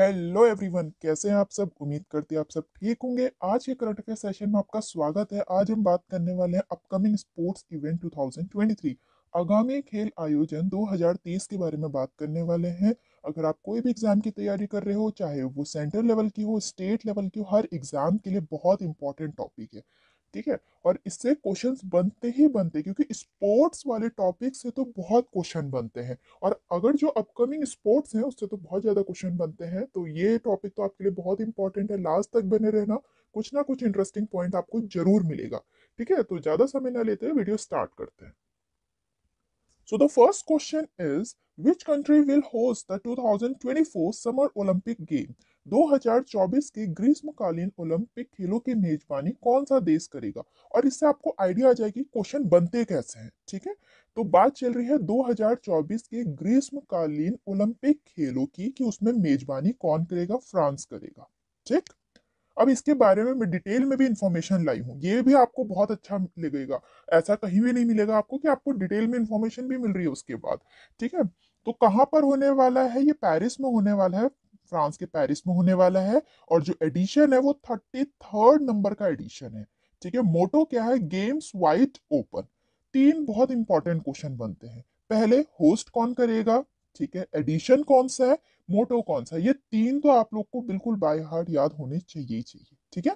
Hello everyone कैसे हैं आप सब उम्मीद करते हैं आप सब ठीक होंगे आज के करंट अफेयर सेशन में आपका स्वागत है आज हम बात करने वाले हैं अपकमिंग स्पोर्ट्स इवेंट 2023 आगामी खेल आयोजन 2023 के बारे में बात करने वाले हैं अगर आप कोई भी एग्ज़ाम की तैयारी कर रहे हो चाहे वो सेंट्रल लेवल की हो स्टेट लेवल की हो हर एग्ज़ाम के लिए बहुत इंपॉर्टेंट टॉपिक है ठीक है और इससे क्वेश्चंस बनते ही बनते क्योंकि स्पोर्ट्स वाले टॉपिक से तो बहुत क्वेश्चन बनते हैं और अगर जो अपकमिंग स्पोर्ट्स हैं उससे तो बहुत ज़्यादा क्वेश्चन बनते हैं तो ये टॉपिक तो आपके लिए बहुत इंपॉर्टेंट है लास्ट तक बने रहना कुछ ना कुछ इंटरेस्टिंग पॉइंट आपको जरूर मिलेगा ठीक है तो ज़्यादा समय ना लेते हैं वीडियो स्टार्ट करते हैं So the first question is which country will host the 2024 Summer Olympic game 2024 के ग्रीष्मकालीन ओलंपिक खेलों की मेजबानी कौन सा देश करेगा और इससे आपको आइडिया आ जाएगी क्वेश्चन बनते कैसे हैं ठीक है तो बात चल रही है 2024 के ग्रीष्मकालीन ओलंपिक खेलों की कि उसमें मेजबानी कौन करेगा फ्रांस करेगा ठीक अब इसके बारे में मैं डिटेल में भी इंफॉर्मेशन लाई हूँ ये भी आपको बहुत अच्छा लगेगा ऐसा कहीं भी नहीं मिलेगा आपको कि आपको डिटेल में इंफॉर्मेशन भी मिल रही है उसके बाद ठीक है तो कहाँ पर होने वाला है ये पेरिस में होने वाला है फ्रांस के पेरिस में होने वाला है और जो एडिशन है वो थर्टी थर्ड नंबर का एडिशन है ठीक है मोटो क्या है गेम्स वाइड ओपन तीन बहुत इंपॉर्टेंट क्वेश्चन बनते हैं पहले होस्ट कौन करेगा ठीक है एडिशन कौन सा है मोटो कौन सा ये तीन तो आप लोग को बिल्कुल बाय हार्ट याद होने चाहिए ही चाहिए ठीक है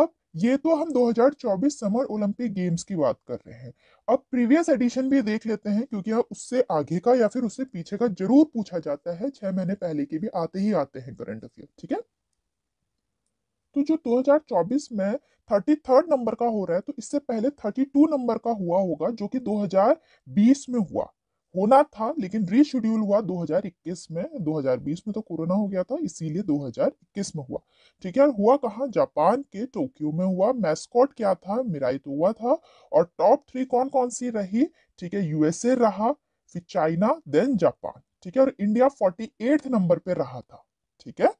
अब ये तो हम 2024 समर ओलंपिक गेम्स की बात कर रहे हैं अब प्रीवियस एडिशन भी देख लेते हैं क्योंकि अब उससे आगे का या फिर उससे पीछे का जरूर पूछा जाता है छह महीने पहले के भी आते ही आते हैं करंट अफेयर ठीक है तो जो 2024 में 33 नंबर का हो रहा है तो इससे पहले 32 नंबर का हुआ होगा जो कि 2020 में हुआ होना था लेकिन रीशेड्यूल हुआ 2021 में 2020 में तो कोरोना हो गया था इसीलिए 2021 में हुआ ठीक है हुआ कहाँ जापान के टोक्यो में हुआ मैस्कॉट क्या था तो हुआ था और टॉप थ्री कौन कौन सी रही ठीक है यूएसए रहा फिर चाइना देन जापान ठीक है और इंडिया फोर्टी नंबर पर रहा था ठीक है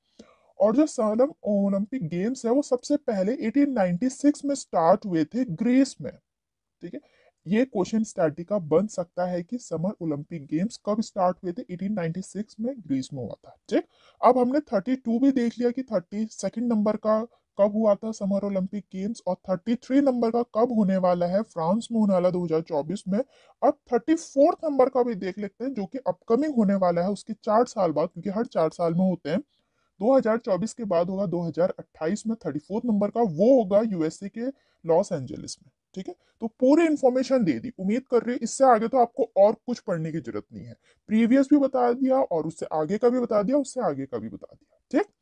और जो सालम ओलंपिक गेम्स है वो सबसे पहले 1896 में स्टार्ट हुए थे ग्रीस में ठीक है ये क्वेश्चन स्टैटिका बन सकता है कि समर ओलंपिक गेम्स कब स्टार्ट हुए थे 1896 में ग्रीस में हुआ था ठीक अब हमने 32 भी देख लिया कि 30 सेकंड नंबर का कब हुआ था समर ओलंपिक गेम्स और 33 नंबर का कब होने वाला है फ्रांस में होने वाला 2024 में अब 34 नंबर का भी देख लेते हैं जो कि अपकमिंग होने वाला है उसके चार साल बाद क्योंकि हर चार साल में होते हैं 2024 के बाद होगा 2028 में 34 नंबर का वो होगा यूएसए के लॉस एंजलिस में ठीक है तो पूरी इन्फॉर्मेशन दे दी उम्मीद कर रही इससे आगे तो आपको और कुछ पढ़ने की जरूरत नहीं है प्रीवियस भी बता दिया और उससे आगे का भी बता दिया उससे आगे का भी बता दिया ठीक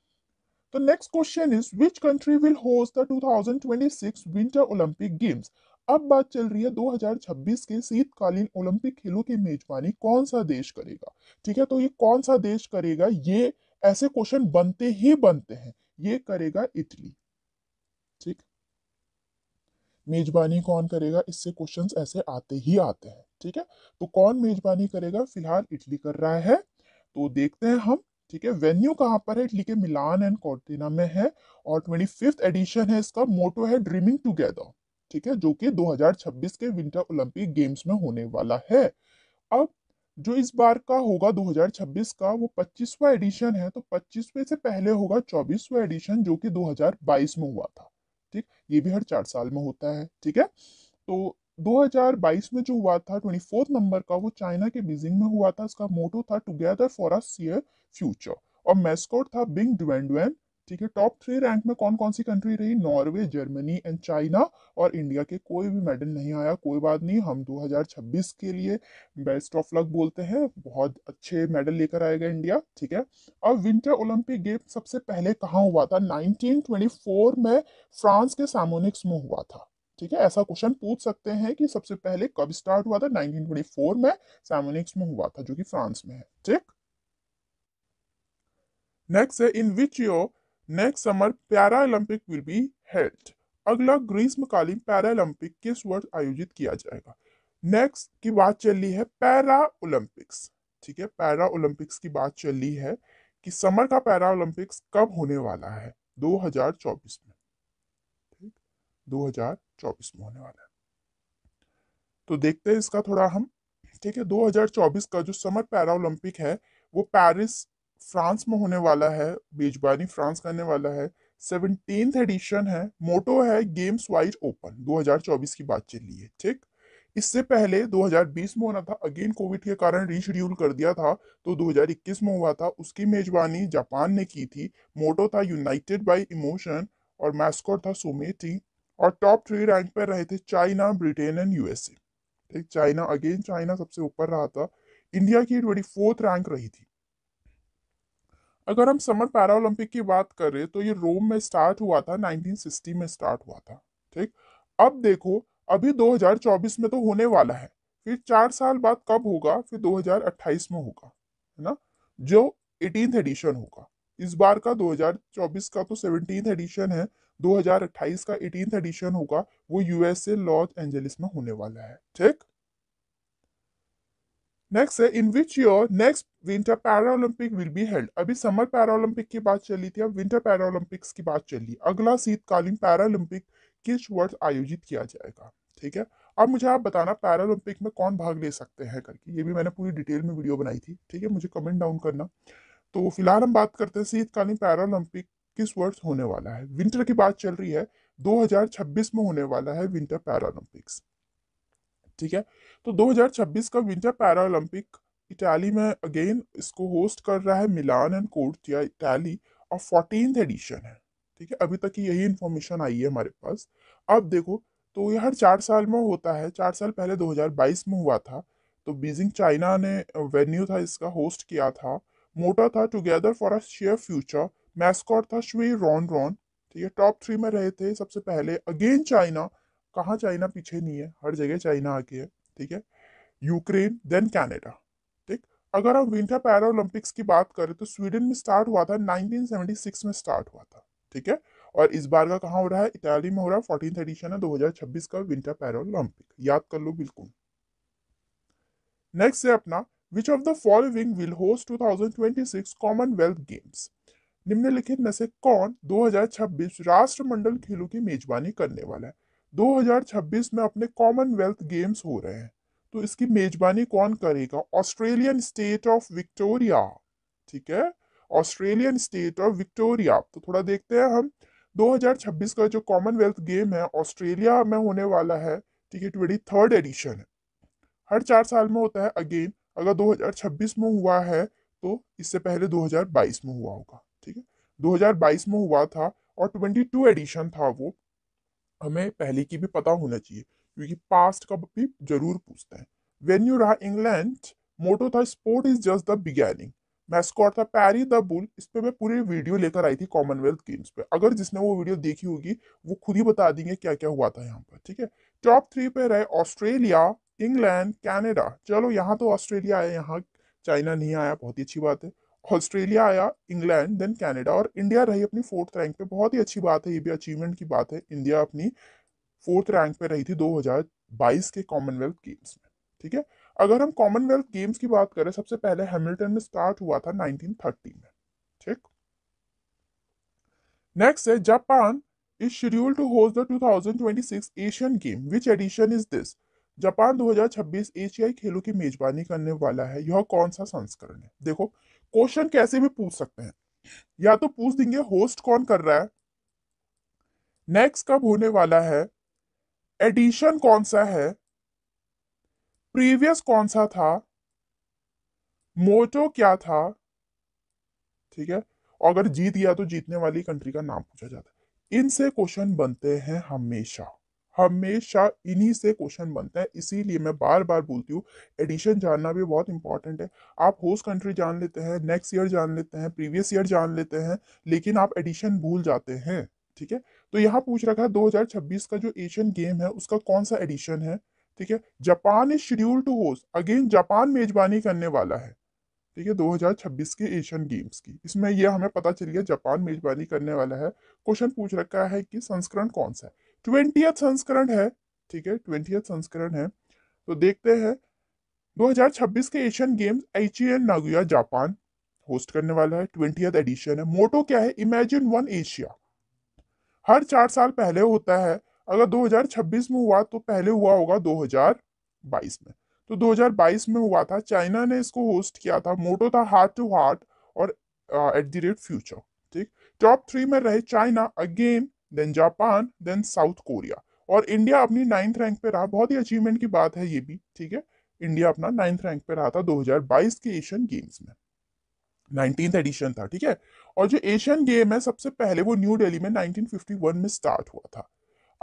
तो next question is which country will host the 2026 winter Olympic games अब बात चल रही है 2026 के शीतकालीन ओलंपिक खेलों की मेजबानी कौन सा देश करेगा ठीक है तो ये कौन सा देश करेगा ये ऐसे क्वेश्चन बनते ही बनते हैं ये करेगा इटली ठीक मेजबानी कौन करेगा इससे क्वेश्चन ऐसे आते ही आते हैं ठीक है तो कौन मेजबानी करेगा फिलहाल इटली कर रहा है तो देखते हैं हम ठीक है वेन्यू कहाँ पर है इटली के मिलान एंड कॉर्टिना में है और ट्वेंटी फिफ्थ एडिशन है इसका मोटो है ड्रीमिंग टूगेदर ठीक है जो कि 2026 के विंटर ओलंपिक गेम्स में होने वाला है अब जो इस बार का होगा 2026 का वो 25वां एडिशन है तो 25वें से पहले होगा 24वां एडिशन जो कि 2022 में हुआ था ठीक ये भी हर चार साल में होता है ठीक है तो 2022 में जो हुआ था ट्वेंटी नंबर का वो चाइना के बीजिंग में हुआ था उसका मोटो था टुगेदर फॉर अ फ्यूचर और मेस्कोट था बिंग डुवेंडुएन ठीक है टॉप थ्री रैंक में कौन कौन सी कंट्री रही नॉर्वे जर्मनी एंड चाइना और इंडिया के कोई भी मेडल नहीं आया कोई बात नहीं हम 2026 के लिए बेस्ट ऑफ लक बोलते हैं बहुत अच्छे मेडल लेकर आएगा इंडिया ठीक है अब विंटर ओलंपिक गेम सबसे पहले कहाँ हुआ था 1924 में फ्रांस के सामोनिक्स में हुआ था ठीक है ऐसा क्वेश्चन पूछ सकते हैं कि सबसे पहले कब स्टार्ट हुआ था नाइनटीन में सामोनिक्स में हुआ था जो कि फ्रांस में है ठीक नेक्स्ट है in which your next summer para Olympic will be held अगला ग्रीष्मकालीन पैरा ओलंपिक किस वर्ष आयोजित किया जाएगा नेक्स्ट की बात चल रही है पैरा ओलंपिक्स ठीक है पैरा ओलंपिक्स की बात चल रही है कि समर का पैरा ओलंपिक्स कब होने वाला है 2024 में ठीक 2024 में होने वाला है तो देखते हैं इसका थोड़ा हम ठीक है 2024 का जो समर पैरा ओलंपिक है वो पेरिस फ्रांस में होने वाला है मेजबानी फ्रांस करने वाला है सेवनटीन एडिशन है मोटो है गेम्स वाइज ओपन 2024 की बात चल रही है ठीक इससे पहले 2020 में होना था अगेन कोविड के कारण रीशेड्यूल कर दिया था तो 2021 में हुआ था उसकी मेजबानी जापान ने की थी मोटो था यूनाइटेड बाय इमोशन और मैस्कॉट था सोमेटी और टॉप थ्री रैंक पर रहे थे चाइना ब्रिटेन एंड यूएसए ठीक चाइना अगेन चाइना सबसे ऊपर रहा था इंडिया की ट्वेंटी रैंक रही थी अगर हम समर पैरालंपिक की बात करें तो ये रोम में स्टार्ट हुआ था 1960 में स्टार्ट हुआ था ठीक अब देखो अभी 2024 में तो होने वाला है फिर चार साल बाद कब होगा फिर 2028 में होगा है ना जो एटीन एडिशन होगा इस बार का 2024 का तो सेवनटीन एडिशन है 2028 का एटीन एडिशन होगा वो यूएसए लॉस एंजलिस में होने वाला है ठीक नेक्स्ट है in which your next winter Paralympic will be held अभी समर पैरालंपिक की बात चली थी अब विंटर पैरालंपिक्स की बात चल चली अगला शीतकालीन पैरालंपिक किस वर्ष आयोजित किया जाएगा ठीक है अब मुझे आप बताना पैरालंपिक में कौन भाग ले सकते हैं करके ये भी मैंने पूरी डिटेल में वीडियो बनाई थी ठीक है मुझे कमेंट डाउन करना तो फिलहाल हम बात करते हैं शीतकालीन पैरालंपिक किस वर्ष होने वाला है विंटर की बात चल रही है 2026 में होने वाला है विंटर पैरालंपिक्स ठीक है तो 2026 का विंटर पैरालंपिक इटाली में अगेन इसको होस्ट कर रहा है मिलान एंड कोर्टिया इटाली और फोर्टीन एडिशन है ठीक है अभी तक यही इन्फॉर्मेशन आई है हमारे पास अब देखो तो यह हर चार साल में होता है चार साल पहले 2022 में हुआ था तो बीजिंग चाइना ने वेन्यू था इसका होस्ट किया था मोटा था together for a share future mascot था श्री रॉन रॉन ठीक है टॉप थ्री में रहे थे सबसे पहले अगेन चाइना कहाँ चाइना पीछे नहीं है हर जगह चाइना आके है ठीक है यूक्रेन देन कैनेडा ठीक अगर हम विंटर पैरालंपिक्स की बात करें तो स्वीडन में स्टार्ट हुआ था 1976 में स्टार्ट हुआ था ठीक है और इस बार का कहाँ हो रहा है इटाली में हो रहा है फोर्टीन एडिशन है 2026 का विंटर पैरालंपिक याद कर लो बिल्कुल नेक्स्ट है अपना which of the following will host 2026 Commonwealth Games निम्नलिखित में से कौन 2026 राष्ट्रमंडल खेलों की मेजबानी करने वाला है 2026 में अपने कॉमनवेल्थ गेम्स हो रहे हैं तो इसकी मेजबानी कौन करेगा ऑस्ट्रेलियन स्टेट ऑफ विक्टोरिया ठीक है ऑस्ट्रेलियन स्टेट ऑफ विक्टोरिया तो थोड़ा देखते हैं हम 2026 का जो कॉमनवेल्थ गेम है ऑस्ट्रेलिया में होने वाला है ठीक है ट्वेंटी थर्ड एडिशन है हर चार साल में होता है अगेन अगर 2026 में हुआ है तो इससे पहले 2022 में हुआ होगा ठीक है 2022 में हुआ था और 22 एडिशन था वो हमें पहले की भी पता होना चाहिए क्योंकि पास्ट का भी जरूर पूछता है वेन यू रहा इंग्लैंड मोटो था sport is just the beginning mascot था पैरी द बुल इस पर मैं पूरी वीडियो लेकर आई थी कॉमनवेल्थ गेम्स पे अगर जिसने वो वीडियो देखी होगी वो खुद ही बता देंगे क्या क्या हुआ था यहाँ पर ठीक है टॉप थ्री पे रहे ऑस्ट्रेलिया इंग्लैंड कैनेडा चलो यहाँ तो ऑस्ट्रेलिया आया यहाँ चाइना नहीं आया बहुत ही अच्छी बात है ऑस्ट्रेलिया आया इंग्लैंड देन कैनेडा और इंडिया रही अपनी फोर्थ रैंक पे बहुत ही अच्छी बात है ये भी अचीवमेंट की बात है इंडिया अपनी फोर्थ रैंक पे रही थी 2022 के कॉमनवेल्थ गेम्स में ठीक है अगर हम कॉमनवेल्थ गेम्स की बात करें सबसे पहले हैमिल्टन में स्टार्ट हुआ था 1930 में ठीक नेक्स्ट है Japan is schedule to host the 2026 Asian game which edition is this Japan 2026 एशियाई खेलों की मेजबानी करने वाला है यह कौन सा संस्करण है देखो क्वेश्चन कैसे भी पूछ सकते हैं या तो पूछ देंगे होस्ट कौन कर रहा है नेक्स्ट कब होने वाला है एडिशन कौन सा है प्रीवियस कौन सा था मोटो क्या था ठीक है अगर जीत गया तो जीतने वाली कंट्री का नाम पूछा जाता है इनसे क्वेश्चन बनते हैं हमेशा हमेशा इन्हीं से क्वेश्चन बनते हैं इसीलिए मैं बार बार बोलती हूँ एडिशन जानना भी बहुत इंपॉर्टेंट है आप होस्ट कंट्री जान लेते हैं नेक्स्ट ईयर जान लेते हैं प्रीवियस ईयर जान लेते हैं लेकिन आप एडिशन भूल जाते हैं ठीक है तो यहाँ पूछ रखा है दो का जो एशियन गेम है उसका कौन सा एडिशन है ठीक है Japan is schedule to host again Japan मेजबानी करने वाला है ठीक है 2026 के एशियन गेम्स की इसमें यह हमें पता चल गया जापान मेजबानी करने वाला है क्वेश्चन पूछ रखा है कि संस्करण कौन सा है ट्वेंटी संस्करण है ठीक है ट्वेंटी संस्करण है तो देखते हैं 2026 के Asian Games Aichi Nagoya Japan host करने वाला है ट्वेंटी एडिशन है मोटो क्या है इमेजिन वन एशिया हर चार साल पहले होता है अगर 2026 में हुआ तो पहले हुआ होगा 2022 में तो 2022 में हुआ था चाइना ने इसको होस्ट किया था मोटो था हार्ट टू हार्ट और एट द रेट फ्यूचर ठीक टॉप थ्री में रहे China again then Japan then South Korea और इंडिया अपनी नाइन्थ रैंक पे रहा बहुत ही अचीवमेंट की बात है ये भी ठीक है इंडिया अपना नाइन्थ रैंक पे रहा था 2022 के एशियन गेम्स में नाइनटीन एडिशन था ठीक है और जो एशियन गेम है सबसे पहले वो न्यू डेली में 1951 में स्टार्ट हुआ था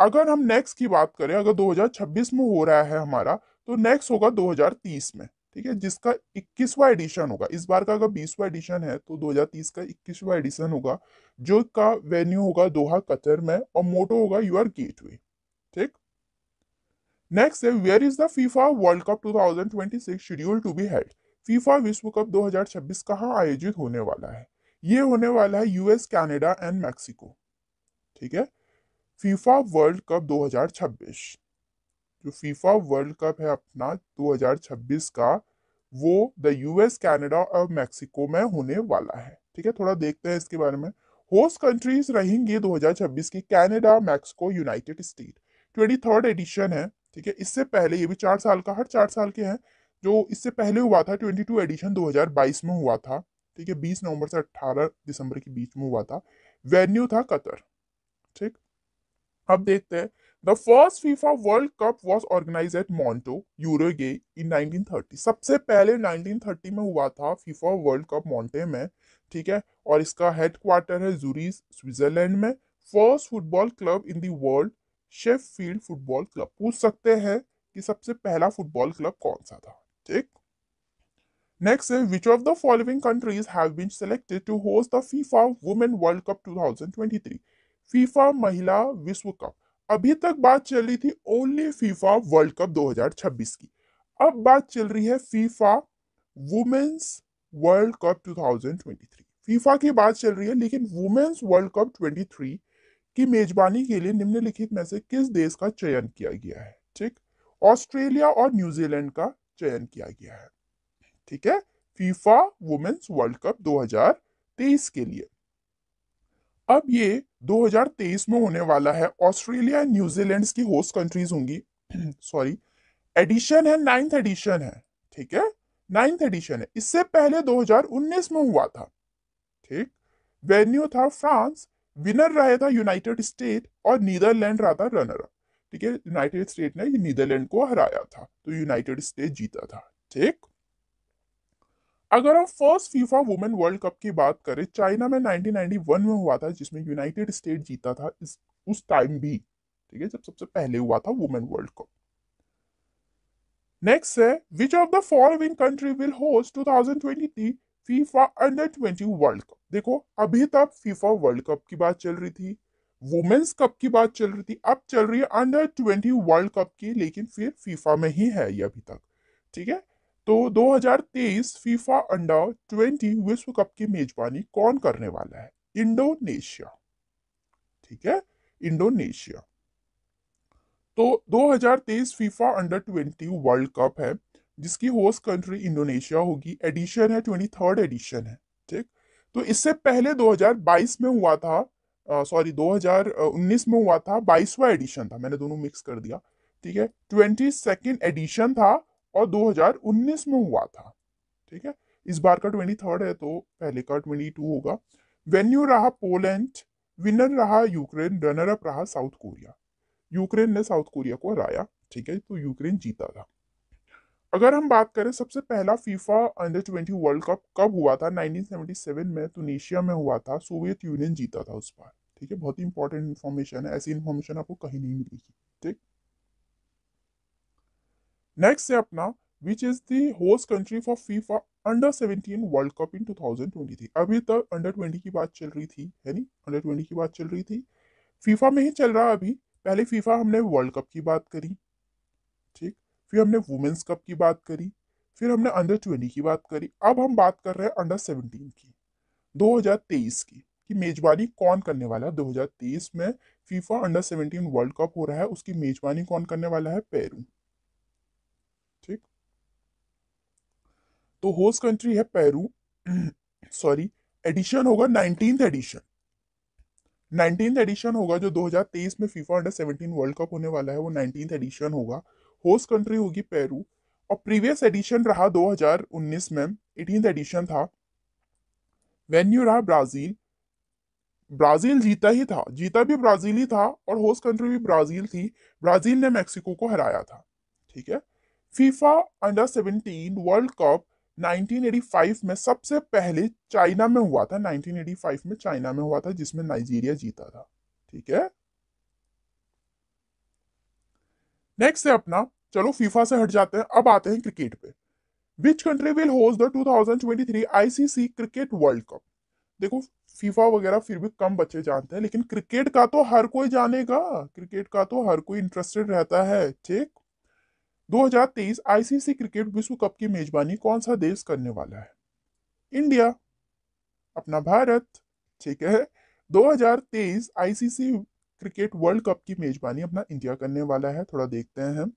अगर हम नेक्स्ट की बात करें अगर 2026 में हो रहा है हमारा तो नेक्स्ट होगा 2030 में ठीक है जिसका इक्कीसवा एडिशन होगा इस बार का अगर बीसवा एडिशन है तो 2030 का इक्कीसवा एडिशन होगा जो का वेन्यू होगा दोहा कतर में और मोटो होगा यूर वे ठीक नेक्स्ट है where is the FIFA World cup 2026 schedule to be held FIFA विश्व कप 2026 कहाँ आयोजित होने वाला है ये होने वाला है यूएस कैनेडा एंड मैक्सिको ठीक है फीफा वर्ल्ड कप 2026 जो फीफा वर्ल्ड कप है अपना 2026 का वो द यूएस कनाडा और मैक्सिको में होने वाला है ठीक है थोड़ा देखते हैं इसके बारे में होस्ट कंट्रीज रहेंगे 2026 की Canada Mexico United State twenty third edition है ठीक है इससे पहले ये भी चार साल का हर चार साल के हैं जो इससे पहले हुआ था ट्वेंटी टू एडिशन बाईस में हुआ था ठीक है बीस नवंबर से अट्ठारह दिसंबर के बीच में हुआ था वेन्यू था कतर ठीक अब देखते हैं The first FIFA World Cup was organized at Monto, Uruguay इन 1930. सबसे पहले 1930 में हुआ था फीफा वर्ल्ड कप मॉन्टे में ठीक है और इसका हेड क्वार्टर है जूरीज स्विट्जरलैंड में first football club in the world field football club पूछ सकते हैं कि सबसे पहला फुटबॉल क्लब कौन सा था ठीक नेक्स्ट है which of the following countries have been selected to host the FIFA women World Cup 2023 FIFA महिला विश्व कप अभी तक बात चल रही थी ओनली फीफा वर्ल्ड कप 2026 की अब बात चल रही है FIFA women's World Cup 2023 FIFA की बात चल रही है लेकिन वुमेन्स वर्ल्ड कप 23 की मेजबानी के लिए निम्नलिखित में से किस देश का चयन किया गया है ठीक ऑस्ट्रेलिया और न्यूजीलैंड का चयन किया गया है ठीक है फीफा वुमेन्स वर्ल्ड कप 2023 के लिए अब ये 2023 में होने वाला है ऑस्ट्रेलिया न्यूजीलैंड की होस्ट कंट्रीज होंगी सॉरी एडिशन है नाइन्थ एडिशन है ठीक है नाइन्थ एडिशन है इससे पहले 2019 में हुआ था ठीक वेन्यू था फ्रांस विनर रहा था यूनाइटेड स्टेट और नीदरलैंड रहा था रनर ठीक है यूनाइटेड स्टेट ने नीदरलैंड को हराया था तो यूनाइटेड स्टेट जीता था ठीक अगर हम first FIFA women World cup की बात करें चाइना में 1991 में हुआ था जिसमें यूनाइटेड स्टेट जीता था इस उस टाइम भी ठीक है जब सबसे पहले हुआ था वुमेन वर्ल्ड कप नेक्स्ट है which of the following country will host 2023 FIFA under 20 World Cup देखो अभी तक फीफा वर्ल्ड कप की बात चल रही थी वुमेन्स कप की बात चल रही थी अब चल रही है अंडर 20 वर्ल्ड कप की लेकिन फिर फीफा में ही है ये अभी तक ठीक है तो 2023 फीफा अंडर 20 विश्व कप की मेजबानी कौन करने वाला है इंडोनेशिया ठीक है इंडोनेशिया तो 2023 फीफा अंडर 20 वर्ल्ड कप है जिसकी होस्ट कंट्री इंडोनेशिया होगी एडिशन है ट्वेंटी थर्ड एडिशन है ठीक तो इससे पहले 2022 में हुआ था सॉरी 2019 में हुआ था बाईसवा एडिशन था मैंने दोनों मिक्स कर दिया ठीक है ट्वेंटी सेकेंड एडिशन था और 2019 में हुआ था ठीक है इस बार का ट्वेंटी थर्ड है तो पहले का ट्वेंटी टू होगा वेन्यू रहा पोलैंड विनर रहा यूक्रेन रनर अप रहा साउथ कोरिया यूक्रेन ने साउथ कोरिया को हराया ठीक है तो यूक्रेन जीता था अगर हम बात करें सबसे पहला FIFA under twenty World Cup कब हुआ था 1977 में टूनिशिया में हुआ था सोवियत यूनियन जीता था उस बार ठीक है बहुत ही इंपॉर्टेंट इन्फॉर्मेशन है ऐसी इन्फॉर्मेशन आपको कहीं नहीं मिलेगी ठीक Next अपना which is the host country for FIFA under seventeen World Cup in three अभी तक अंडर ट्वेंटी की बात चल रही थी है नी अंडर ट्वेंटी की बात चल रही थी फीफा में ही चल रहा अभी पहले फीफा हमने वर्ल्ड कप की बात करी ठीक फिर हमने वुमेंस कप की बात करी फिर हमने अंडर ट्वेंटी की बात करी अब हम बात कर रहे हैं अंडर सेवनटीन की दो हजार तेईस की कि मेजबानी कौन करने वाला है तेईस में FIFA under seventeen World Cup हो रहा है उसकी मेजबानी कौन करने वाला है पेरू तो होस्ट कंट्री है पेरू सॉरी एडिशन होगा नाइनटीन एडिशन नाइनटीन एडिशन होगा जो 2023 में फीफा अंडर 17 वर्ल्ड कप होने वाला है वो नाइनटीन एडिशन होगा होस्ट कंट्री होगी पेरू और प्रीवियस एडिशन रहा 2019 में एटीन एडिशन था वेन्यू रहा ब्राजील ब्राजील जीता ही था जीता भी ब्राजील ही था और होस्ट कंट्री भी ब्राजील थी ब्राजील ने मैक्सिको को हराया था ठीक है FIFA under seventeen World Cup 1985 में सबसे पहले चाइना में हुआ था 1985 में चाइना में हुआ था जिसमें नाइजीरिया जीता था ठीक है नेक्स्ट है अपना चलो फीफा से हट जाते हैं अब आते हैं क्रिकेट पे which country will host the 2023 ICC cricket World Cup देखो फीफा वगैरह फिर भी कम बच्चे जानते हैं लेकिन क्रिकेट का तो हर कोई जानेगा क्रिकेट का तो हर कोई इंटरेस्टेड रहता है ठीक 2023 आईसीसी क्रिकेट विश्व कप की मेजबानी कौन सा देश करने वाला है इंडिया अपना भारत ठीक है 2023 आईसीसी क्रिकेट वर्ल्ड कप की मेजबानी अपना इंडिया करने वाला है थोड़ा देखते हैं हम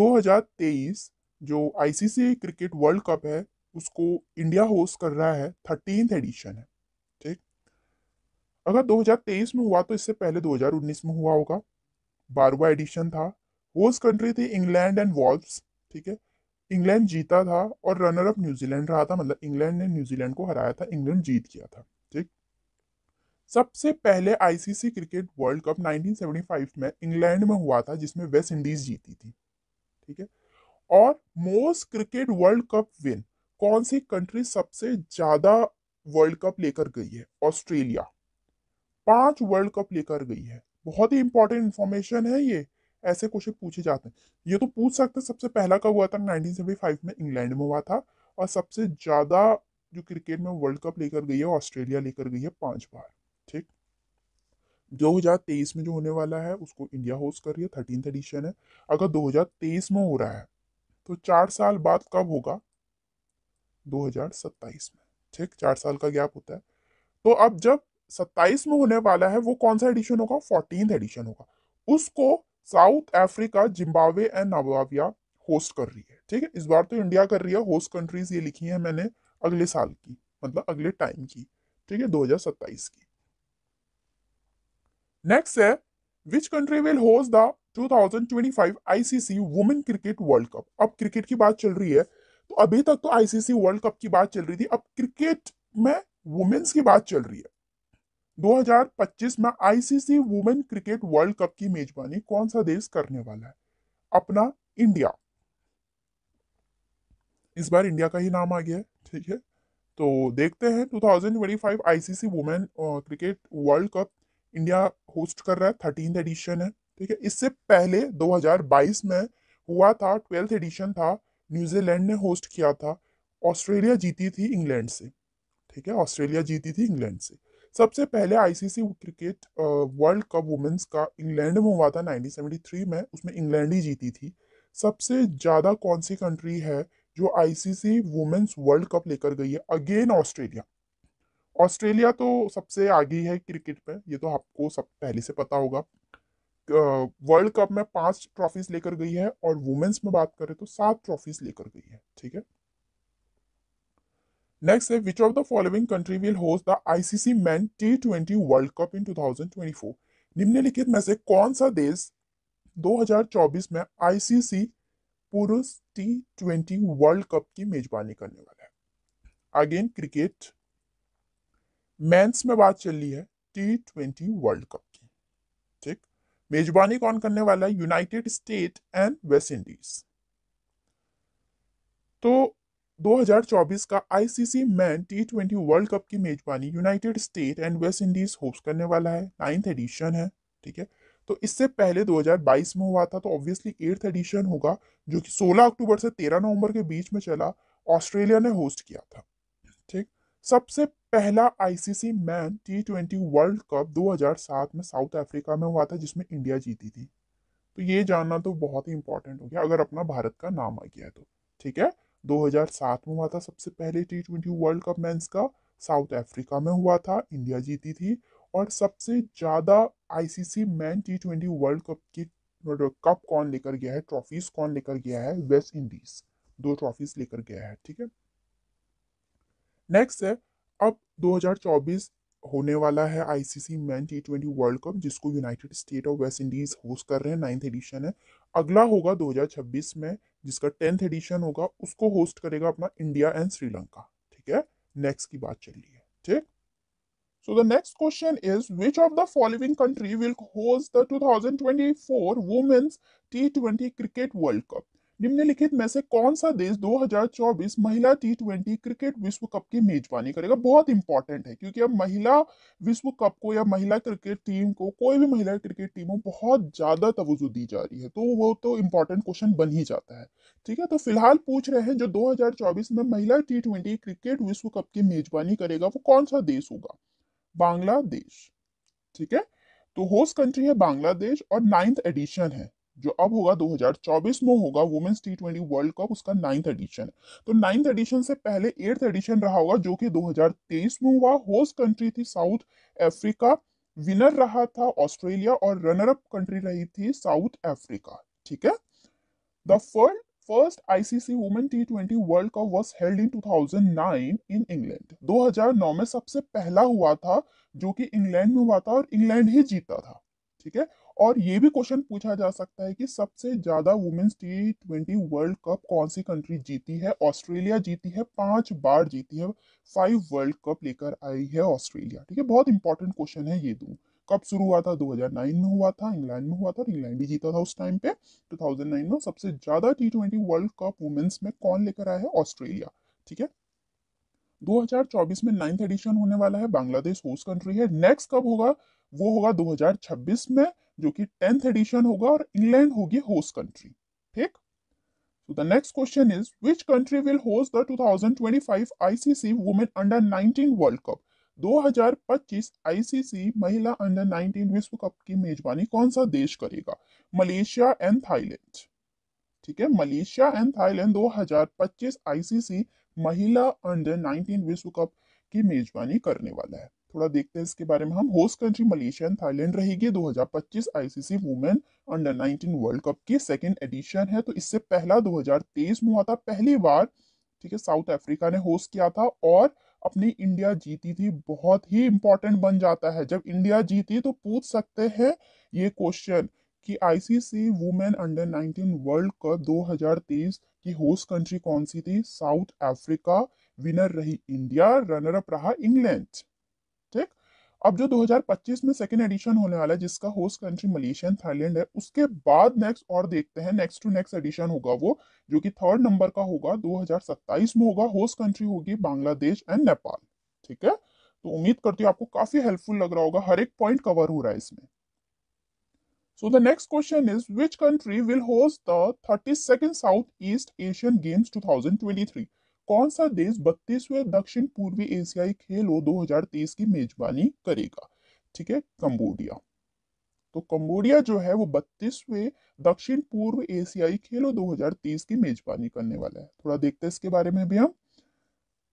2023 जो आईसीसी क्रिकेट वर्ल्ड कप है उसको इंडिया होस्ट कर रहा है थर्टीन एडिशन है ठीक अगर 2023 में हुआ तो इससे पहले 2019 में हुआ होगा बारहवा एडिशन था होस्ट कंट्री थी इंग्लैंड एंड वॉल्व ठीक है इंग्लैंड जीता था और रनर अप न्यूजीलैंड रहा था मतलब इंग्लैंड ने न्यूजीलैंड को हराया था इंग्लैंड जीत गया था ठीक सबसे पहले आईसीसी क्रिकेट वर्ल्ड कप 1975 में इंग्लैंड में हुआ था जिसमें वेस्ट इंडीज जीती थी ठीक है और most cricket World Cup win कौन सी कंट्री सबसे ज्यादा वर्ल्ड कप लेकर गई है ऑस्ट्रेलिया पांच वर्ल्ड कप लेकर गई है बहुत ही इंपॉर्टेंट इंफॉर्मेशन है ये ऐसे क्वेश्चन पूछे जाते हैं ये तो पूछ सकते हैं सबसे पहला कब हुआ था नाइनटीन में इंग्लैंड में हुआ था और सबसे ज़्यादा जो क्रिकेट में वर्ल्ड कप लेकर गई है ऑस्ट्रेलिया लेकर गई है पाँच बार ठीक दो हज़ार तेईस में जो होने वाला है उसको इंडिया होस्ट कर रही है थर्टीन एडिशन है अगर दो हज़ार तेईस में हो रहा है तो चार साल बाद कब होगा दो हज़ार सत्ताईस में ठीक चार साल का गैप होता है तो अब जब सत्ताईस में होने वाला है वो कौन सा एडिशन होगा फोर्टीन एडिशन होगा उसको South Africa Zimbabwe and Namibia host कर रही है ठीक है इस बार तो इंडिया कर रही है होस्ट कंट्रीज ये लिखी है मैंने अगले साल की मतलब अगले टाइम की ठीक है दो की नेक्स्ट है which country will host the 2025 ICC women cricket World Cup अब क्रिकेट की बात चल रही है तो अभी तक तो आईसीसी वर्ल्ड कप की बात चल रही थी अब क्रिकेट में वुमेन्स की बात चल रही है 2025 में ICC women cricket World cup की मेजबानी कौन सा देश करने वाला है अपना इंडिया इस बार इंडिया का ही नाम आ गया है ठीक है तो देखते हैं 2025 ICC women cricket World Cup India host कर रहा है थर्टीन एडिशन है ठीक है इससे पहले 2022 में हुआ था ट्वेल्थ एडिशन था न्यूजीलैंड ने होस्ट किया था ऑस्ट्रेलिया जीती थी इंग्लैंड से ठीक है ऑस्ट्रेलिया जीती थी इंग्लैंड से सबसे पहले ICC cricket World Cup women's का इंग्लैंड में हुआ था 1973 में उसमें इंग्लैंड ही जीती थी सबसे ज़्यादा कौन सी कंट्री है जो आईसीसी वुमेंस वर्ल्ड कप लेकर गई है अगेन ऑस्ट्रेलिया ऑस्ट्रेलिया तो सबसे आगे है क्रिकेट में ये तो आपको सब पहले से पता होगा वर्ल्ड uh, कप में पांच ट्रॉफीज लेकर गई है और वुमेन्स में बात करें तो सात ट्रॉफीज लेकर गई है ठीक है Next up, which of the following country will host the ICC Men T20 World Cup in 2024? निम्नलिखित में से कौन सा देश 2024 में ICC पुरुष T20 World Cup की मेजबानी करने वाला है Again, क्रिकेट मेंस में बात चल रही है T20 World Cup की ठीक मेजबानी कौन करने वाला है United States and West Indies. तो 2024 का ICC man T twenty World cup की मेजबानी United State and West Indies host करने वाला है नाइन्थ एडिशन है ठीक है तो इससे पहले 2022 में हुआ था तो ऑब्वियसली एट्थ एडिशन होगा जो कि 16 अक्टूबर से 13 नवंबर के बीच में चला ऑस्ट्रेलिया ने होस्ट किया था ठीक सबसे पहला ICC man T twenty World Cup 2007 में साउथ अफ्रीका में हुआ था जिसमें इंडिया जीती थी तो ये जानना तो बहुत ही इंपॉर्टेंट हो गया अगर अपना भारत का नाम आ गया तो ठीक है 2007 में हुआ था सबसे पहले T twenty World Cup men's का साउथ अफ्रीका में हुआ था इंडिया जीती थी और सबसे ज़्यादा ICC man T twenty World cup की कप कौन लेकर गया है ट्रॉफीज कौन लेकर गया है वेस्ट इंडीज दो ट्रॉफीज लेकर गया है ठीक है नेक्स्ट है अब 2024 होने वाला है ICC man T twenty World Cup जिसको United State of West Indies host कर रहे हैं नाइन्थ एडिशन है अगला होगा 2026 में जिसका टेंथ एडिशन होगा उसको होस्ट करेगा अपना इंडिया एंड श्रीलंका ठीक है नेक्स्ट की बात चल रही है ठीक so the next question is which of the following country will host the 2024 thousand twenty four women's T twenty cricket World Cup निम्नलिखित में से कौन सा देश 2024 महिला टी ट्वेंटी क्रिकेट विश्व कप की मेजबानी करेगा बहुत इंपॉर्टेंट है क्योंकि अब महिला विश्व कप को या महिला क्रिकेट टीम को कोई भी महिला क्रिकेट टीम हो बहुत ज्यादा तवज्जो दी जा रही है तो वो तो इंपॉर्टेंट क्वेश्चन बन ही जाता है ठीक है तो फिलहाल पूछ रहे हैं जो 2024 में महिला टी ट्वेंटी क्रिकेट विश्व कप की मेजबानी करेगा वो कौन सा देश होगा बांग्लादेश ठीक है तो होस्ट कंट्री है बांग्लादेश और नाइन्थ एडिशन है जो अब होगा 2024 में होगा women's T twenty World Cup उसका नाइन्थ एडिशन तो नाइन्थ एडिशन से पहले एट्थ एडिशन रहा होगा जो कि 2023 में हुआ होस्ट कंट्री थी साउथ अफ्रीका विनर रहा था ऑस्ट्रेलिया और रनर अप कंट्री रही थी साउथ अफ्रीका ठीक है the first ICC women T twenty World Cup was held in 2009 in England 2009 में सबसे पहला हुआ था जो कि इंग्लैंड में हुआ था और इंग्लैंड ही जीता था ठीक है और ये भी क्वेश्चन पूछा जा सकता है कि सबसे ज्यादा women's T twenty World Cup कौन सी कंट्री जीती है ऑस्ट्रेलिया जीती है पांच बार जीती है फाइव वर्ल्ड कप लेकर आई है ऑस्ट्रेलिया ठीक है बहुत इंपॉर्टेंट क्वेश्चन है ये दो कब शुरू हुआ था 2009 में हुआ था इंग्लैंड में हुआ था इंग्लैंड भी जीता था उस टाइम पे 2009 में सबसे ज्यादा T twenty World Cup women's में कौन लेकर आया है ऑस्ट्रेलिया ठीक है 2024 में नाइन्थ एडिशन होने वाला है बांग्लादेश होस्ट कंट्री है नेक्स्ट कब होगा वो होगा 2026 में जो कि टेंथ एडिशन होगा और इंग्लैंड होगी होस्ट कंट्री ठीक So the next question is which country will host the 2025 ICC women under 19 World Cup 2025 ICC महिला अंडर 19 विश्व कप की मेजबानी कौन सा देश करेगा मलेशिया एंड थाईलैंड ठीक है मलेशिया एंड थाईलैंड 2025 आईसीसी महिला अंडर 19 विश्व कप की मेजबानी करने वाला है थोड़ा देखते हैं इसके बारे में हम host country Malaysia and Thailand रहेगी 2025 ICC women under 19 World cup की सेकेंड एडिशन है तो इससे पहला 2023 में हुआ था पहली बार ठीक है साउथ अफ्रीका ने होस्ट किया था और अपनी इंडिया जीती थी बहुत ही इंपॉर्टेंट बन जाता है जब इंडिया जीती तो पूछ सकते हैं ये क्वेश्चन कि ICC women under 19 World Cup 2023 की होस्ट कंट्री कौन सी थी साउथ अफ्रीका विनर रही इंडिया रनर अप रहा इंग्लैंड अब जो 2025 में सेकेंड एडिशन होने वाला है जिसका host country Malaysia and Thailand है उसके बाद नेक्स्ट और देखते हैं नेक्स्ट टू नेक्स्ट एडिशन होगा वो जो कि थर्ड नंबर का होगा 2027 में होगा होस्ट कंट्री होगी बांग्लादेश एंड नेपाल ठीक है तो उम्मीद करती हूँ आपको काफी हेल्पफुल लग रहा होगा हर एक पॉइंट कवर हो रहा है इसमें so the next question is which country will host the thirty South East Asian Games two कौन सा देश बत्तीसवें दक्षिण पूर्वी एशियाई खेलों 2023 की मेजबानी करेगा ठीक है कंबोडिया तो कंबोडिया जो है वो बत्तीसवें दक्षिण पूर्व एशियाई खेलों 2023 की मेजबानी करने वाला है थोड़ा देखते हैं इसके बारे में भी हम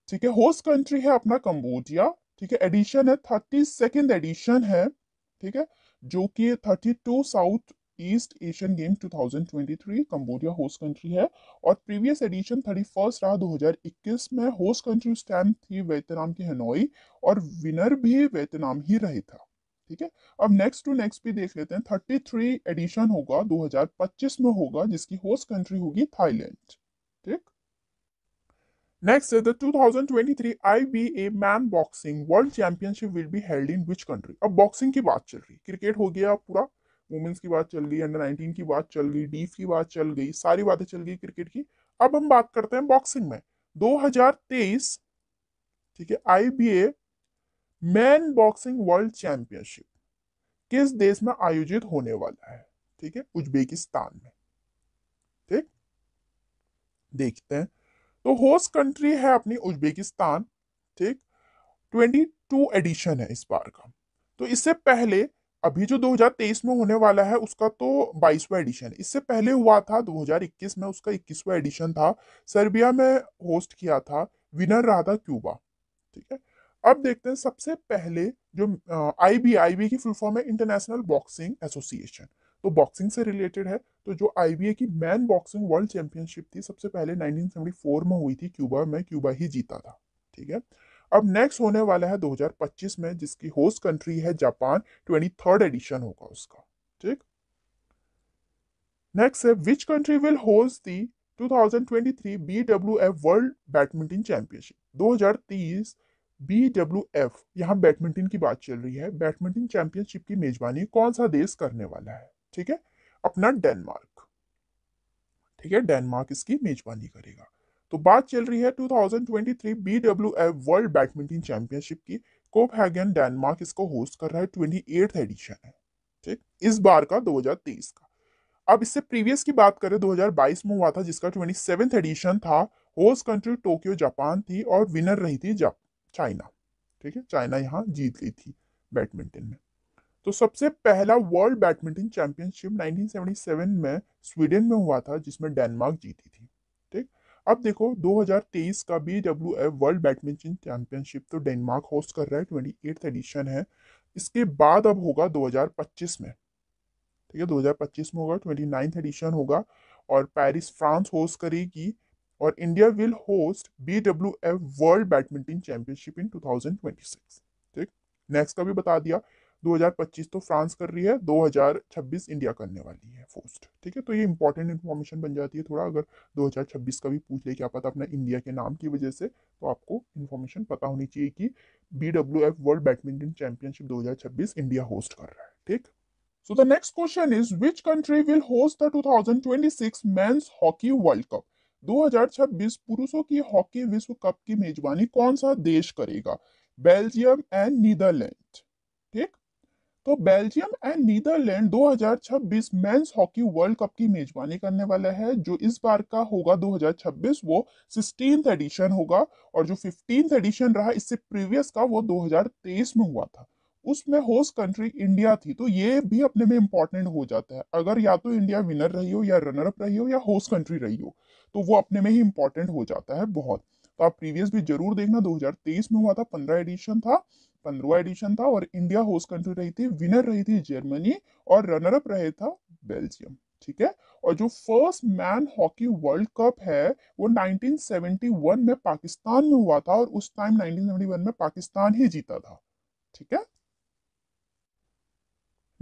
ठीक है होस्ट कंट्री है अपना कंबोडिया ठीक है एडिशन है थर्टी सेकेंड एडिशन है ठीक है जो कि thirty two South East Asian game 2023 Cambodia host country है और प्रीवियस एडिशन 31 रहा 2021 में होस्ट कंट्री स्टैम थी वेतनाम की हनोई और विनर भी वेतनाम ही रहे था ठीक है अब नेक्स्ट टू नेक्स्ट भी देख लेते हैं 33 एडिशन होगा 2025 में होगा जिसकी होस्ट कंट्री होगी थाईलैंड ठीक Next, the 2023 IBA Man Boxing World Championship will be held in which country? अब बॉक्सिंग की बात चल रही क्रिकेट हो गया पूरा वुमेंस की बात चल रही अंडर नाइनटीन की बात चल गई डीफ की बात चल गई सारी बातें चल गई क्रिकेट की अब हम बात करते हैं बॉक्सिंग में 2023 ठीक है I man boxing World Championship किस देश में आयोजित होने वाला है ठीक है उज्बेकिस्तान में ठीक देखते हैं तो होस्ट कंट्री है अपनी उज्बेकिस्तान ठीक 22 एडिशन है इस बार का तो इससे पहले अभी जो 2023 में होने वाला है उसका तो 22वां एडिशन इससे पहले हुआ था 2021 में उसका 21वां एडिशन था सर्बिया में होस्ट किया था विनर रहा था क्यूबा ठीक है अब देखते हैं सबसे पहले जो आई बी आई बी की फुल फॉर्म है इंटरनेशनल बॉक्सिंग एसोसिएशन तो बॉक्सिंग से रिलेटेड है तो जो आई की मैन बॉक्सिंग वर्ल्ड चैंपियनशिप थी सबसे पहले 1974 में हुई थी क्यूबा में क्यूबा ही जीता था ठीक है अब नेक्स्ट होने वाला है 2025 में जिसकी होस्ट कंट्री है जापान ट्वेंटी थर्ड एडिशन होगा उसका ठीक नेक्स्ट है which country will host the 2023 BWF world badminton championship 2030 BWF यहां बैडमिंटन की बात चल रही है बैडमिंटन चैंपियनशिप की मेजबानी कौन सा देश करने वाला है ठीक है अपना डेनमार्क ठीक है डेनमार्क इसकी मेजबानी करेगा तो बात चल रही है 2023 बीडब्ल्यूएफ वर्ल्ड बैडमिंटन चैंपियनशिप की कोपहैगन डेनमार्क इसको होस्ट कर रहा है ट्वेंटी एडिशन है ठीक इस बार का 2023 का अब इससे प्रीवियस की बात करें 2022 में हुआ था जिसका ट्वेंटी एडिशन था होस्ट कंट्री टोक्यो जापान थी और विनर रही थी चाइना ठीक है चाइना यहाँ जीत गई थी बैडमिंटन में तो सबसे पहला वर्ल्ड बैडमिंटन चैंपियनशिप 1977 में स्वीडन में हुआ था जिसमें डेनमार्क जीती थी अब देखो 2023 का B W F world badminton championship तो डेनमार्क होस्ट कर रहा है ट्वेंटी एडिशन है इसके बाद अब होगा 2025 में ठीक है 2025 में होगा ट्वेंटी एडिशन होगा और पेरिस फ्रांस होस्ट करेगी और India will host B W F world badminton championship in six ठीक नेक्स्ट का भी बता दिया 2025 तो फ्रांस कर रही है 2026 इंडिया करने वाली है फोस्ट ठीक है तो ये इंपॉर्टेंट इन्फॉर्मेशन बन जाती है थोड़ा अगर 2026 का भी पूछ ले क्या पता अपना इंडिया के नाम की वजह से तो आपको इन्फॉर्मेशन पता होनी चाहिए कि बी वर्ल्ड बैडमिंटन चैंपियनशिप दो इंडिया होस्ट कर रहा है ठीक so the next question is which country will host the two men's hockey world cup 2026 पुरुषों की हॉकी विश्व कप की मेजबानी कौन सा देश करेगा बेल्जियम एंड नीदरलैंड ठीक तो Belgium and Netherlands 2026 men's hockey world cup की मेजबानी करने वाला है जो इस बार का होगा 2026 वो सिक्सटीन एडिशन होगा और जो फिफ्टीन एडिशन रहा इससे प्रीवियस का वो 2023 में हुआ था उसमें होस्ट कंट्री इंडिया थी तो ये भी अपने में इंपॉर्टेंट हो जाता है अगर या तो इंडिया विनर रही हो या रनर अप रही हो या होस्ट कंट्री रही हो तो वो अपने में ही इंपॉर्टेंट हो जाता है बहुत तो आप प्रीवियस भी जरूर देखना 2023 में हुआ था पंद्रह एडिशन था पंद्रवा एडिशन था और इंडिया होस्ट कंट्री रही थी विनर रही थी जर्मनी और रनर अप रहे था बेल्जियम ठीक है और जो first man hockey world cup है वो 1971 में पाकिस्तान में हुआ था और उस टाइम 1971 में पाकिस्तान ही जीता था ठीक है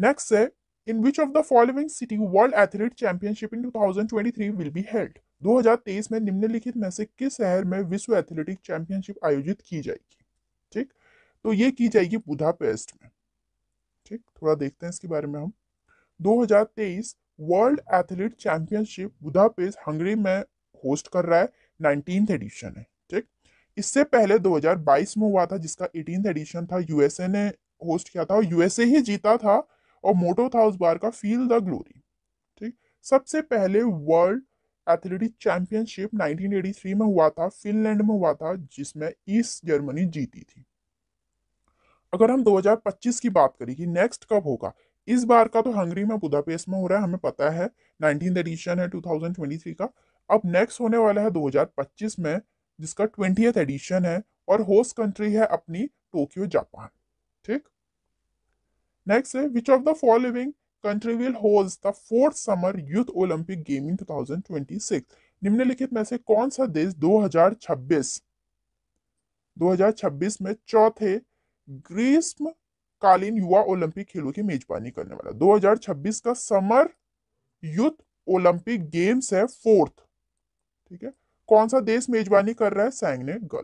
नेक्स्ट है in which of the following city world athlete championship in 2023 will be held 2023 में निम्नलिखित में से किस शहर में विश्व एथलेटिक चैंपियनशिप आयोजित की जाएगी ठीक तो ये की जाएगी बुधापेस्ट में ठीक थोड़ा देखते हैं इसके बारे में हम 2023 world athlete championship Budapest Hungary में होस्ट कर रहा है नाइनटीन एडिशन है ठीक इससे पहले 2022 में हुआ था जिसका एटीन एडिशन था यूएसए ने होस्ट किया था और यूएसए ही जीता था और मोटो था उस बार का फील द ग्लोरी ठीक सबसे पहले वर्ल्ड एथलेटिक चैंपियनशिप 1983 में हुआ था फिनलैंड में हुआ था जिसमें ईस्ट जर्मनी जीती थी अगर हम 2025 की बात करें कि नेक्स्ट कब होगा इस बार का तो हंगरी में बुदापेस्ट में हो रहा है हमें पता है नाइनटीन एडिशन है 2023 का अब नेक्स्ट होने वाला है 2025 में जिसका ट्वेंटी एडिशन है और होस्ट कंट्री है अपनी टोक्यो जापान ठीक नेक्स्ट है which of the following country will host the fourth summer youth olympic game in 2026 निम्नलिखित में से कौन सा देश 2026 2026 में चौथे ग्रीष्मकालीन युवा ओलंपिक खेलों की मेजबानी करने वाला 2026 का समर यूथ ओलंपिक गेम्स है फोर्थ ठीक है कौन सा देश मेजबानी कर रहा है सैंगनेगल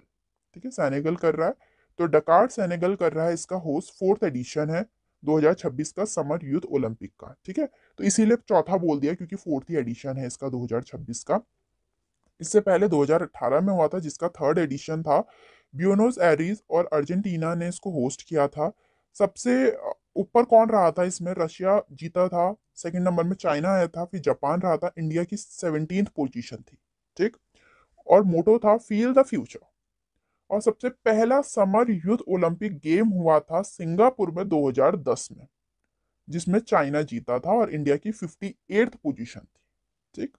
ठीक है सैनेगल कर रहा है तो डकार सैनेगल कर रहा है इसका होस्ट फोर्थ एडिशन है 2026 का समर यूथ ओलंपिक का ठीक है तो इसीलिए चौथा बोल दिया क्योंकि फोर्थ ही एडिशन है इसका 2026 का इससे पहले 2018 में हुआ था जिसका थर्ड एडिशन था ब्यूनोस एरीज और अर्जेंटीना ने इसको होस्ट किया था सबसे ऊपर कौन रहा था इसमें रशिया जीता था सेकंड नंबर में चाइना आया था फिर जापान रहा था इंडिया की सेवनटीन पोजीशन थी ठीक और मोटो था फील द फ्यूचर और सबसे पहला समर यूथ ओलंपिक गेम हुआ था सिंगापुर में 2010 में जिसमें चाइना जीता था और इंडिया की फिफ्टी एट्थ पोजिशन थी ठीक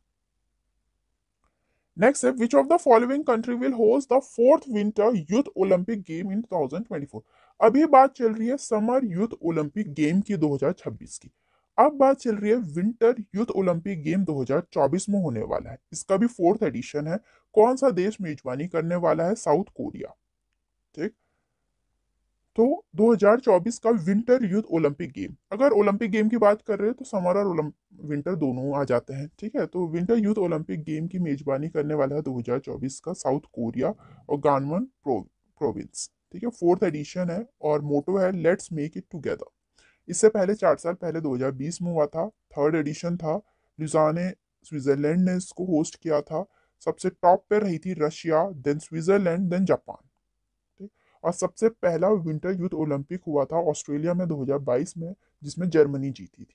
Next step, which of the following country will host the fourth winter youth Olympic game in 2024? अभी बात चल रही है समर यूथ ओलंपिक गेम की 2026 की अब बात चल रही है विंटर यूथ ओलंपिक गेम 2024 में होने वाला है इसका भी फोर्थ एडिशन है कौन सा देश मेजबानी करने वाला है साउथ कोरिया ठीक तो 2024 का विंटर यूथ ओलंपिक गेम अगर ओलंपिक गेम की बात कर रहे हैं तो समर और विंटर दोनों आ जाते हैं ठीक है तो विंटर यूथ ओलंपिक गेम की मेजबानी करने वाला है 2024 का साउथ कोरिया और गानवन प्रो, प्रोविंस ठीक है फोर्थ एडिशन है और मोटो है लेट्स मेक इट टुगेदर इससे पहले चार साल पहले 2020 में हुआ था थर्ड एडिशन था लुजाने स्विट्जरलैंड ने इसको होस्ट किया था सबसे टॉप पे रही थी Russia then Switzerland then Japan और सबसे पहला विंटर यूथ ओलंपिक हुआ था ऑस्ट्रेलिया में 2022 में जिसमें जर्मनी जीती थी